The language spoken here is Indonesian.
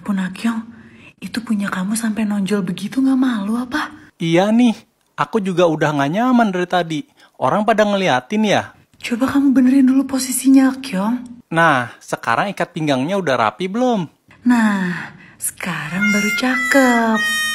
ampun Akyong, itu punya kamu sampai nonjol begitu gak malu apa? Iya nih, aku juga udah gak nyaman dari tadi. Orang pada ngeliatin ya. Coba kamu benerin dulu posisinya Akyong. Nah, sekarang ikat pinggangnya udah rapi belum? Nah, sekarang baru cakep.